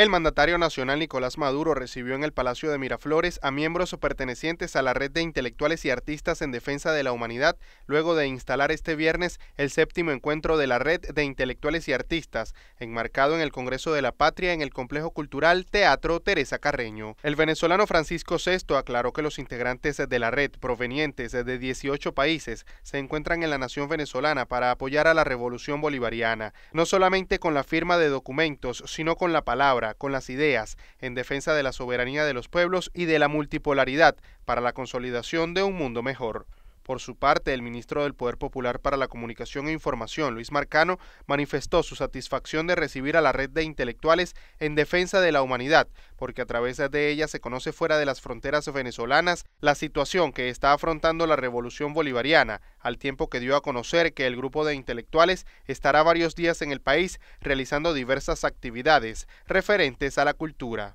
El mandatario nacional Nicolás Maduro recibió en el Palacio de Miraflores a miembros pertenecientes a la red de intelectuales y artistas en defensa de la humanidad, luego de instalar este viernes el séptimo encuentro de la red de intelectuales y artistas, enmarcado en el Congreso de la Patria en el Complejo Cultural Teatro Teresa Carreño. El venezolano Francisco VI aclaró que los integrantes de la red, provenientes de 18 países, se encuentran en la nación venezolana para apoyar a la revolución bolivariana, no solamente con la firma de documentos, sino con la palabra con las ideas en defensa de la soberanía de los pueblos y de la multipolaridad para la consolidación de un mundo mejor. Por su parte, el ministro del Poder Popular para la Comunicación e Información, Luis Marcano, manifestó su satisfacción de recibir a la red de intelectuales en defensa de la humanidad, porque a través de ella se conoce fuera de las fronteras venezolanas la situación que está afrontando la revolución bolivariana, al tiempo que dio a conocer que el grupo de intelectuales estará varios días en el país realizando diversas actividades referentes a la cultura.